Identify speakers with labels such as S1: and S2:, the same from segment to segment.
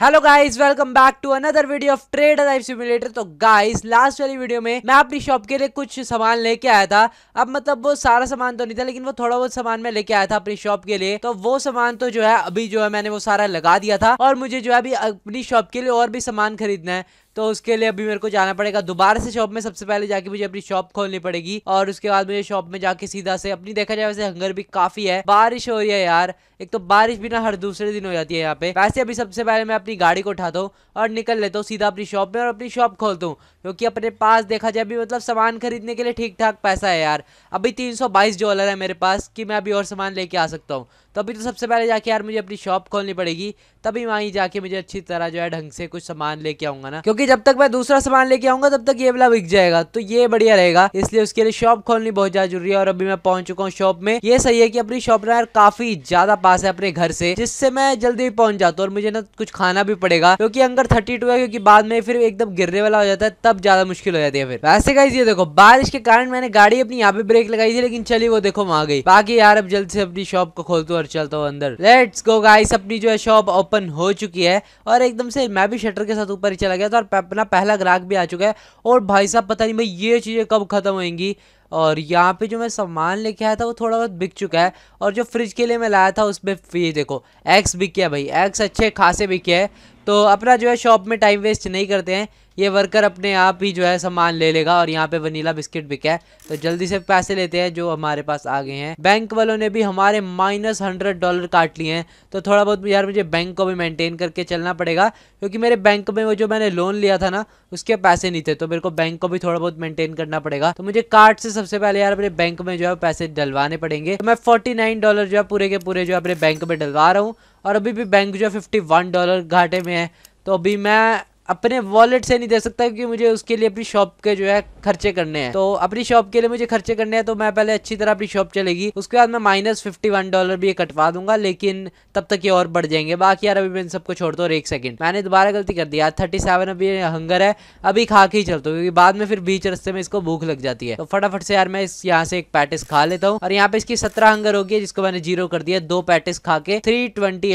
S1: hello guys welcome back to another video of trade life simulator तो guys last वाली video में मैं अपनी शॉप के लिए कुछ सामान लेके आया था अब मतलब वो सारा सामान तो नहीं था लेकिन वो थोड़ा बहुत सामान मैं लेके आया था अपनी शॉप के लिए तो वो सामान तो जो है अभी जो है मैंने वो सारा लगा दिया था और मुझे जो है अभी अपनी शॉप के लिए और भी सामान खरीदना है तो उसके लिए अभी मेरे को जाना पड़ेगा दोबारा से शॉप में सबसे पहले जाके मुझे अपनी शॉप खोलनी पड़ेगी और उसके बाद मुझे शॉप में जाके सीधा से अपनी देखा जाए वैसे हंगर भी काफी है बारिश हो रही है यार एक तो बारिश भी ना हर दूसरे दिन हो जाती है यहाँ पे वैसे अभी सबसे पहले मैं अपनी गाड़ी को उठाता हूँ और निकल लेता हूँ सीधा अपनी शॉप में और अपनी शॉप खोलता हूँ क्योंकि अपने पास देखा जाए अभी मतलब सामान खरीदने के लिए ठीक ठाक पैसा है यार अभी तीन डॉलर है मेरे पास कि मैं अभी और सामान लेके आ सकता हूँ तो अभी तो सबसे पहले जाके यार मुझे अपनी शॉप खोलनी पड़ेगी तभी वहीं जाके मुझे अच्छी तरह जो है ढंग से कुछ सामान लेके आऊंगा ना क्योंकि जब तक मैं दूसरा सामान लेके आऊंगा तब तक ये वाला बिक जाएगा तो ये बढ़िया रहेगा इसलिए उसके लिए शॉप खोलनी बहुत ज्यादा जरूरी है और अभी मैं पहुंच चुका हूँ शॉप में ये सही है कि अपनी शॉप ना यार काफी ज्यादा पास है अपने घर से जिससे मैं जल्दी पहुंच जाता हूँ और मुझे ना कुछ खाना भी पड़ेगा क्योंकि अंगर थर्टी है क्योंकि बाद में फिर एकदम गिरने वाला हो जाता है तब ज्यादा मुश्किल हो जाती है फिर वैसे गाइज ये देखो बारिश के कारण मैंने गाड़ी अपनी यहाँ पे ब्रेक लगाई थी लेकिन चली वो देखो वहां गई बाकी यार अब जल्द से अपनी शॉप को खोलते और चलता तो हूँ अंदर लेट्स गो गाइस अपनी जो है शॉप ओपन हो चुकी है और एकदम से मैं भी शटर के साथ ऊपर ही चला गया था और अपना पहला ग्राहक भी आ चुका है और भाई साहब पता नहीं भाई ये चीज़ें कब ख़त्म होएंगी और यहाँ पे जो मैं सामान लेके आया था वो थोड़ा बहुत बिक चुका है और जो फ्रिज के लिए मैं लाया था उसमें ये देखो एक्स बिक गया भाई एक्स अच्छे खासे बिके है तो अपना जो है शॉप में टाइम वेस्ट नहीं करते हैं ये वर्कर अपने आप ही जो है सामान ले लेगा और यहाँ पे वनीला बिस्किट बिका है तो जल्दी से पैसे लेते हैं जो हमारे पास आ गए हैं बैंक वालों ने भी हमारे माइनस हंड्रेड डॉलर काट लिए हैं तो थोड़ा बहुत यार मुझे बैंक को भी मेनटेन करके चलना पड़ेगा क्योंकि मेरे बैंक में वो जो मैंने लोन लिया था ना उसके पैसे नहीं थे तो मेरे को बैंक को भी थोड़ा बहुत मेनटेन करना पड़ेगा तो मुझे कार्ड से सबसे पहले यार अपने बैंक में जो है पैसे डलवाने पड़ेंगे तो मैं फोर्टी नाइन डॉलर जो है पूरे के पूरे जो है अपने बैंक में डलवा रहा हूँ और अभी भी बैंक जो है फिफ्टी वन डॉलर घाटे में है तो अभी मैं अपने वॉलेट से नहीं दे सकता क्योंकि मुझे उसके लिए अपनी शॉप के जो है खर्चे करने हैं तो अपनी शॉप के लिए मुझे खर्चे करने हैं तो मैं पहले अच्छी तरह अपनी शॉप चलेगी उसके बाद मैं माइनस फिफ्टी वन डॉलर भी कटवा दूंगा लेकिन तब तक ये और बढ़ जाएंगे बाकी यार अभी मैं इन सबको छोड़ दो और एक सेकंड मैंने दोबारा गलती कर दिया थर्टी सेवन अभी हंगर है अभी खा के ही चलता हूँ क्योंकि बाद में फिर बीच रस्ते में इसको भूख लग जाती है तो फटाफट से यार मैं इस यहाँ से एक पैटिस खा लेता हूँ और यहाँ पे इसकी सत्रह हंगर होगी जिसको मैंने जीरो कर दिया दो पैटिस खा के थ्री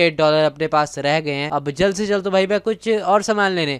S1: डॉलर अपने पास रह गए हैं अब जल्द से जल्द तो भाई मैं कुछ और सामान लेने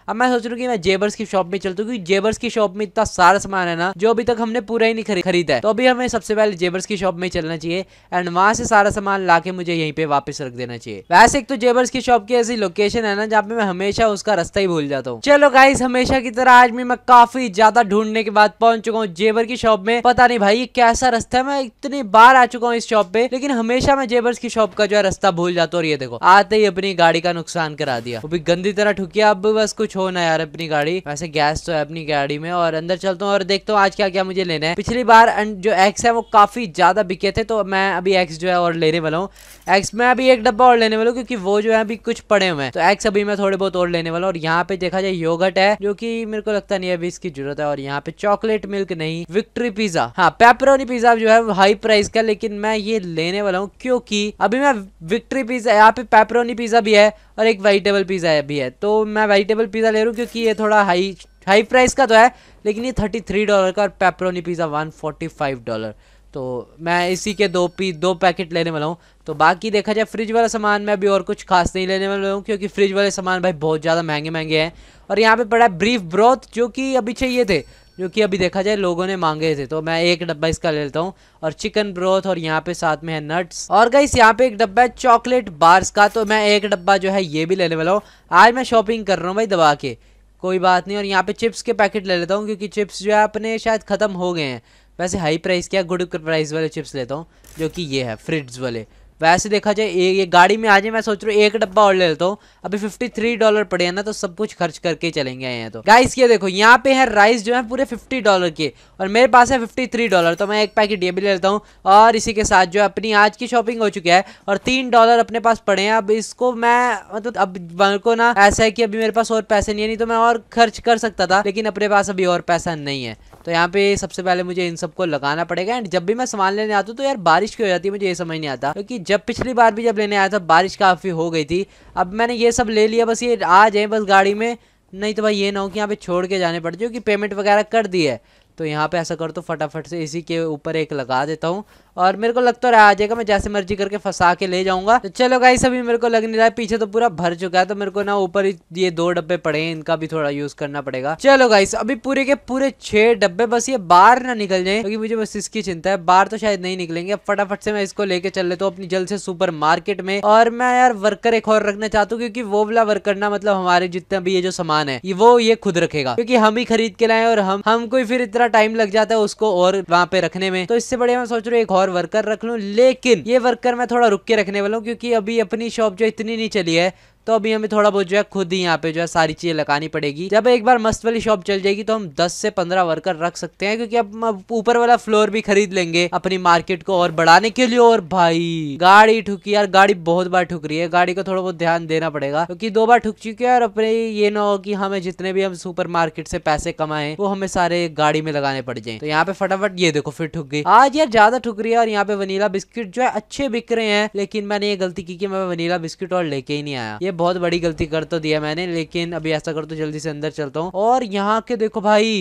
S1: अब मैं सोच रहा हूँ कि मैं जेबर्स की शॉप में चलता हूँ क्योंकि जेबर्स की शॉप में इतना सारा सामान है ना जो अभी तक हमने पूरा ही नहीं खरीदा है तो अभी हमें सबसे पहले जेबर्स की शॉप में चलना चाहिए एंड वहां से सारा सामान ला के मुझे यहीं पे वापस रख देना चाहिए वैसे एक तो जेबर्स की शॉप की ऐसी लोकेशन है ना जहाँ पे मैं हमेशा उसका रास्ता ही भूल जाता हूँ चलो गाइस हमेशा की तरह आज भी मैं काफी ज्यादा ढूंढने के बाद पहुंच चुका हूँ जेबर की शॉप में पता नहीं भाई कैसा रास्ता है मैं इतनी बार आ चुका हूँ इस शॉप पे लेकिन हमेशा मैं जेबर्स की शॉप का जो है रास्ता भूल जाता हूँ और ये देखो आते ही अपनी गाड़ी का नुकसान करा दिया वो भी गंदी तरह ठुकिया अब बस कुछ कुछ हो ना यार अपनी गाड़ी वैसे गैस तो है अपनी गाड़ी में और अंदर चलता हूँ और देखता हूँ आज क्या क्या मुझे लेना है पिछली बार जो एक्स है वो काफ़ी ज़्यादा बिके थे तो मैं अभी एक्स जो है और लेने वाला हूँ एक्स में अभी एक डब्बा और लेने वाला हूँ क्योंकि वो जो है अभी कुछ पड़े हुए हैं तो एक्स अभी मैं थोड़े बहुत और लेने वाला हूँ और यहाँ पे देखा जाए योगट है जो कि मेरे को लगता नहीं है अभी इसकी जरूरत है और यहाँ पे चॉकलेट मिल्क नहीं विक्ट्री पिज्जा हाँ पेपरोनी पिज्जा जो है हाई प्राइस का लेकिन मैं ये लेने वाला हूँ क्योंकि अभी मैं विक्ट्री पिज्जा यहाँ पे पेपरोनी पिज्जा भी है और एक वेजिटेबल पिज़्ज़ा भी है तो मैं वेजिटेबल पिज़्ज़ा ले रहा हूँ क्योंकि ये थोड़ा हाई हाई प्राइस का तो है लेकिन ये थर्टी थ्री डॉलर का और pepperoni pizza one forty five dollar तो मैं इसी के दो पी दो पैकेट लेने वाला हूँ तो बाकी देखा जाए फ्रिज वाला सामान मैं अभी और कुछ खास नहीं लेने वाला हूँ क्योंकि फ्रिज वाले सामान भाई बहुत ज़्यादा महंगे महंगे हैं और यहाँ पे पड़ा है ब्रीफ ब्रोथ जो कि अभी चाहिए थे क्योंकि अभी देखा जाए लोगों ने मांगे थे तो मैं एक डब्बा इसका ले लेता हूँ और चिकन ब्रोथ और यहाँ पे साथ में है नट्स और गई यहाँ पे एक डब्बा है चॉकलेट बार्स का तो मैं एक डब्बा जो है ये भी लेने वाला हूँ आज मैं शॉपिंग कर रहा हूँ भाई दबा के कोई बात नहीं और यहाँ पे चिप्स के पैकेट ले लेता हूँ क्योंकि चिप्स जो है अपने शायद ख़त्म हो गए हैं वैसे हाई प्राइस क्या गुड प्राइस वाले चिप्स लेता हूँ जो कि ये है फ्रिड्स वाले वैसे देखा जाए ये गाड़ी में आ जाए मैं सोच रहा हूँ एक डब्बा और ले लेता हूँ अभी फिफ्टी थ्री डॉलर पड़े हैं ना तो सब कुछ खर्च करके चलेंगे यहाँ तो गाइस ये देखो यहाँ पे है राइस जो है पूरे फिफ्टी डॉलर के और मेरे पास है फिफ्टी थ्री डॉलर तो मैं एक पैकेट ये भी ले लेता हूँ और इसी के साथ जो है अपनी आज की शॉपिंग हो चुकी है और तीन डॉलर अपने पास पड़े हैं अब इसको मैं मतलब अब मेरे को ना ऐसा है कि अभी मेरे पास और पैसे नहीं है नहीं तो मैं और खर्च कर सकता था लेकिन अपने पास अभी और पैसा नहीं है तो यहाँ पे सबसे पहले मुझे इन सबको लगाना पड़ेगा एंड जब भी मैं सामान लेने आता हूँ तो यार बारिश की हो जाती है मुझे ये समझ नहीं आता क्योंकि जब पिछली बार भी जब लेने आया था बारिश काफ़ी हो गई थी अब मैंने ये सब ले लिया बस ये आ जाए बस गाड़ी में नहीं तो भाई ये ना हो कि यहाँ पे छोड़ के जाने पड़ते क्योंकि पेमेंट वगैरह कर दी है तो यहाँ पे ऐसा कर तो फटाफट से इसी के ऊपर एक लगा देता हूँ और मेरे को लगता है रहा आ जाएगा मैं जैसे मर्जी करके फंसा के ले जाऊंगा तो चलो गाइस अभी मेरे को लग नहीं रहा है पीछे तो पूरा भर चुका है तो मेरे को ना ऊपर ये दो डब्बे पड़े हैं इनका भी थोड़ा यूज करना पड़ेगा चलो गाइस अभी पूरे के पूरे छह डब्बे बस ये बाहर ना निकल जाए क्योंकि मुझे बस इसकी चिंता है बाहर तो शायद नहीं निकलेंगे फटाफट से मैं इसको लेके चल लेता हूँ अपनी जल्द से सुपर मार्केट में और मैं यार वर्कर एक और रखना चाहता हूँ क्योंकि वो वाला वर्कर ना मतलब हमारे जितने भी ये जो सामान है वो ये खुद रखेगा क्योंकि हम ही खरीद के लाए और हम हमको फिर इतना टाइम लग जाता है उसको और वहाँ पे रखने में तो इससे बढ़िया मैं सोच रहा हूँ एक और और वर्कर रख लूँ लेकिन ये वर्कर मैं थोड़ा रुक के रखने वाला हूँ क्योंकि अभी अपनी शॉप जो इतनी नहीं चली है तो अभी हमें थोड़ा बहुत जो है खुद ही यहाँ पे जो है सारी चीज़ें लगानी पड़ेगी जब एक बार मस्त वाली शॉप चल जाएगी तो हम 10 से 15 वर्कर रख सकते हैं क्योंकि अब ऊपर वाला फ्लोर भी खरीद लेंगे अपनी मार्केट को और बढ़ाने के लिए और भाई गाड़ी ठुकी यार गाड़ी बहुत बार ठुक रही है गाड़ी को थोड़ा बहुत ध्यान देना पड़ेगा क्योंकि दो बार ठुक चुकी है और अपने ये ना हो कि हमें जितने भी हम सुपर मार्केट से पैसे कमाए वो हमें सारे गाड़ी में लगाने पड़ जाए तो यहाँ पे फटाफट ये देखो फिर ठुक गई आज यार ज्यादा ठुक रही है और यहाँ पे वनीला बिस्किट जो है अच्छे बिक रहे हैं लेकिन मैंने ये गलती की कि मैं वनीला बिस्किट और लेके ही नहीं आया ये ये बहुत बड़ी गलती कर तो दिया मैंने लेकिन अभी ऐसा कर तो जल्दी से अंदर चलता हूँ और यहाँ के देखो भाई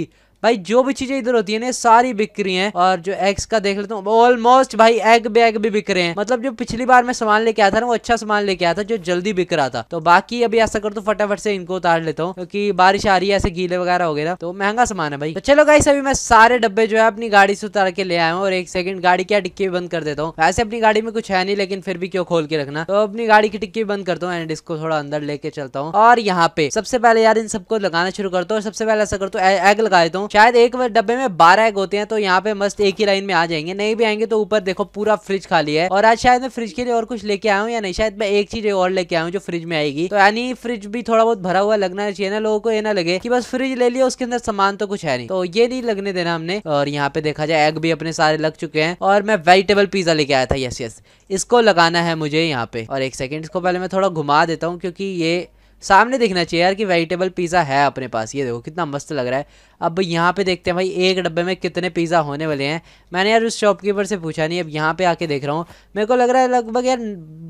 S1: भाई जो भी चीजें इधर होती है ना सारी बिक रही है और जो एग्स का देख लेता हूँ ऑलमोस्ट भाई एग बैग भी बिक रहे हैं मतलब जो पिछली बार मैं सामान लेके आया था ना वो अच्छा सामान लेके आया था जो जल्दी बिक रहा था तो बाकी अभी ऐसा कर तो फटाफट से इनको उतार लेता हूँ क्योंकि बारिश आ रही है ऐसे गीले वगैरह हो गए ना तो महंगा सामान है भाई तो चलो गाई अभी मैं सारे डब्बे जो है अपनी गाड़ी से उतार के ले आया हूँ और एक सेकंड गाड़ी क्या टिक्की भी बंद कर देता हूँ वैसे अपनी गाड़ी में कुछ है नहीं लेकिन फिर भी क्यों खोल के रखना तो अपनी गाड़ी की टिक्की बंद करता हूँ एंड इसको थोड़ा अंदर लेके चलता हूँ और यहाँ पे सबसे पहले यार इन सबको लगाना शुरू करता हूँ सबसे पहले ऐसा करता हूँ एग लगा देता हूँ शायद एक डब्बे में बारह एग होते हैं तो यहाँ पे मस्त एक ही लाइन में आ जाएंगे नहीं भी आएंगे तो ऊपर देखो पूरा फ्रिज खाली है और आज शायद मैं फ्रिज के लिए और कुछ लेके आया हूँ या नहीं शायद मैं एक चीज और लेके आया हूँ जो फ्रिज में आएगी तो यानी फ्रिज भी थोड़ा बहुत भरा हुआ लगना चाहिए ना लोगों को ये ना लगे की बस फ्रिज ले लिया उसके अंदर सामान तो कुछ है नहीं तो ये नहीं लगने देना हमने और यहाँ पे देखा जाए एग भी अपने सारे लग चुके हैं और मैं वेजिटेबल पिज्जा लेके आया था यस यस इसको लगाना है मुझे यहाँ पे और एक सेकेंड इसको पहले मैं थोड़ा घुमा देता हूँ क्योंकि ये सामने देखना चाहिए यार कि वेजिटेबल पिज़्ज़ा है अपने पास ये देखो कितना मस्त लग रहा है अब यहाँ पे देखते हैं भाई एक डब्बे में कितने पिज़्ज़ा होने वाले हैं मैंने यार उस शॉपकीपर से पूछा नहीं अब यहाँ पे आके देख रहा हूँ मेरे को लग रहा है लगभग यार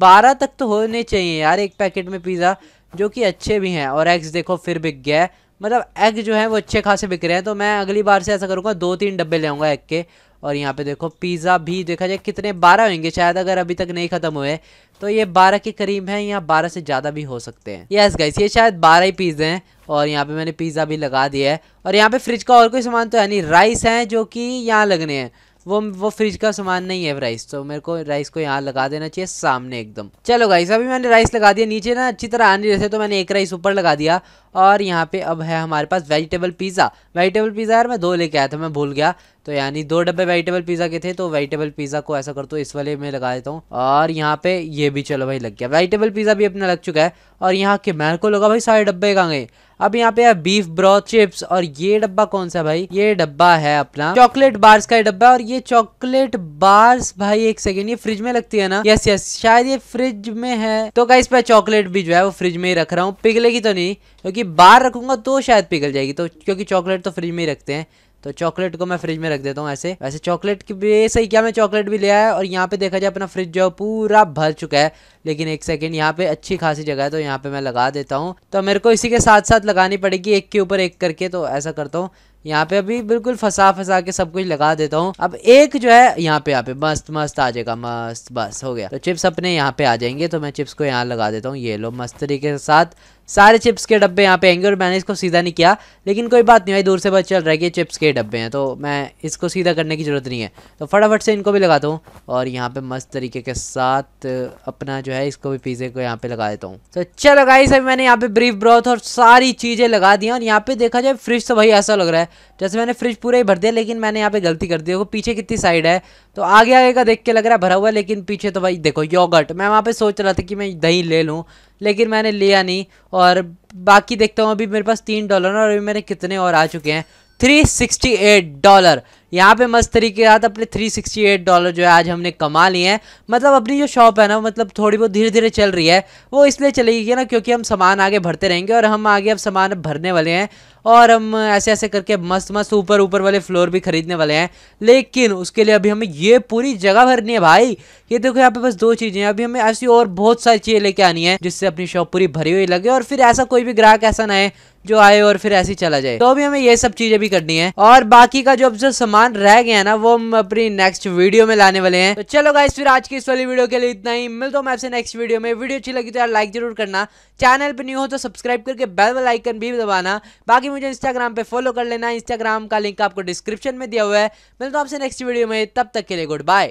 S1: बारह तक तो होने चाहिए यार एक पैकेट में पिज़्ज़ा जो कि अच्छे भी हैं और एग्स देखो फिर बिक गया है मतलब एग जो है वो अच्छे खासे बिक रहे हैं तो मैं अगली बार से ऐसा करूँगा दो तीन डब्बे ले आऊँगा एग के और यहाँ पे देखो पिज़्ज़ा भी देखा जाए कितने बारह होंगे शायद अगर अभी तक नहीं ख़त्म हुए तो ये बारह के करीब हैं या बारह से ज़्यादा भी हो सकते हैं यस गाइस ये शायद बारह ही पिज़्ज़े हैं और यहाँ पे मैंने पिज़्ज़ा भी लगा दिया है और यहाँ पे फ्रिज का और कोई सामान तो है नहीं राइस हैं जो कि यहाँ लगने हैं वो वो फ्रिज का सामान नहीं है राइस तो मेरे को राइस को यहाँ लगा देना चाहिए सामने एकदम चलो गाइस अभी मैंने राइस लगा दिया नीचे ना अच्छी तरह आने जैसे तो मैंने एक राइस ऊपर लगा दिया और यहाँ पे अब है हमारे पास वेजिटेबल पिज़्ज़ा वेजिटेबल पिज़्ज़ा यार मैं दो लेके आया था मैं भूल गया तो यानी दो डब्बे वेजिटेबल पिज़्ज़ा के थे तो वेजिटेबल पिज़्ज़ा को ऐसा तो इस वाले में लगा देता हूँ और यहाँ पे ये भी चलो भाई लग गया वेजिटेबल पिज़्ज़ा भी अपना लग चुका है और यहाँ के मैं को लगा भाई सारे डब्बे गए अब यहाँ पे है बीफ ब्रॉथ चिप्स और ये डब्बा कौन सा भाई ये डब्बा है अपना चॉकलेट बार्स का डब्बा और ये चॉकलेट बार्स भाई एक सेकेंड ये फ्रिज में लगती है ना यस यस शायद ये फ्रिज में है तो क्या इस पर चॉकलेट भी जो है वो फ्रिज में ही रख रहा हूँ पिघलेगी तो नहीं क्योंकि बार रखूंगा तो शायद पिघल जाएगी तो क्योंकि चॉकलेट तो फ्रिज में ही रखते हैं तो चॉकलेट को मैं फ्रिज में रख देता हूँ ऐसे वैसे चॉकलेट की भी सही क्या मैं चॉकलेट भी ले आया और यहाँ पे देखा जाए अपना फ्रिज जो पूरा भर चुका है लेकिन एक सेकेंड यहाँ पे अच्छी खासी जगह है तो यहाँ पे मैं लगा देता हूँ तो मेरे को इसी के साथ साथ लगानी पड़ेगी एक के ऊपर एक करके तो ऐसा करता हूँ यहाँ पे अभी बिल्कुल फंसा फंसा के सब कुछ लगा देता हूँ अब एक जो है यहाँ पे यहाँ पे मस्त मस्त आ जाएगा मस्त बस हो गया तो चिप्स अपने यहाँ पे आ जाएंगे तो मैं चिप्स को यहाँ लगा देता हूँ ये लो मस्त तरीके के साथ सारे चिप्स के डब्बे यहाँ पे आएंगे और मैंने इसको सीधा नहीं किया लेकिन कोई बात नहीं भाई दूर से बस चल रहा है कि चिप्स के डब्बे हैं तो मैं इसको सीधा करने की ज़रूरत नहीं है तो फटाफट से इनको भी लगाता हूँ और यहाँ पे मस्त तरीके के साथ अपना जो जो है इसको भी पिज़्ज़े को यहाँ पे लगा देता हूँ तो चलो गाइस अभी मैंने यहाँ पे ब्रीफ ब्रॉथ और सारी चीज़ें लगा दी और यहाँ पे देखा जाए फ्रिज तो भाई ऐसा लग रहा है जैसे मैंने फ्रिज पूरा ही भर दिया लेकिन मैंने यहाँ पे गलती कर दी वो पीछे कितनी साइड है तो आगे आगे का देख के लग रहा है भरा हुआ लेकिन पीछे तो भाई देखो योग मैं वहाँ पे सोच रहा था कि मैं दही ले लूँ लेकिन मैंने लिया नहीं और बाकी देखता हूँ अभी मेरे पास तीन डॉलर और अभी मेरे कितने और आ चुके हैं 368 डॉलर यहाँ पे मस्त तरीके के साथ अपने 368 डॉलर जो है आज हमने कमा लिए हैं मतलब अपनी जो शॉप है ना मतलब थोड़ी बहुत धीरे धीरे चल रही है वो इसलिए चलेगी ना क्योंकि हम सामान आगे भरते रहेंगे और हम आगे अब सामान भरने वाले हैं और हम ऐसे ऐसे करके मस्त मस्त ऊपर ऊपर वाले फ्लोर भी खरीदने वाले हैं लेकिन उसके लिए अभी हमें ये पूरी जगह भरनी है भाई ये देखो यहाँ पे बस दो चीज़ें हैं अभी हमें ऐसी और बहुत सारी चीज़ें लेके आनी है जिससे अपनी शॉप पूरी भरी हुई लगे और फिर ऐसा कोई भी ग्राहक ऐसा ना है जो आए और फिर ऐसे चला जाए तो अभी हमें ये सब चीजें भी करनी है और बाकी का जो अब जो सामान रह गया है ना वो हम अपनी नेक्स्ट वीडियो में लाने वाले हैं तो चलो गाइस फिर आज की इस वाली वीडियो के लिए इतना ही मिलता हूँ मैं आपसे नेक्स्ट वीडियो में वीडियो अच्छी लगी तो यार लाइक जरूर करना चैनल पर न्यू हो तो सब्सक्राइब करके बेल वाला आइकन भी दबाना बाकी मुझे इंस्टाग्राम पे फॉलो कर लेना इंस्टाग्राम का लिंक आपको डिस्क्रिप्शन में दिया हुआ है मिलता हूँ आपसे नेक्स्ट वीडियो में तब तक के लिए गुड बाय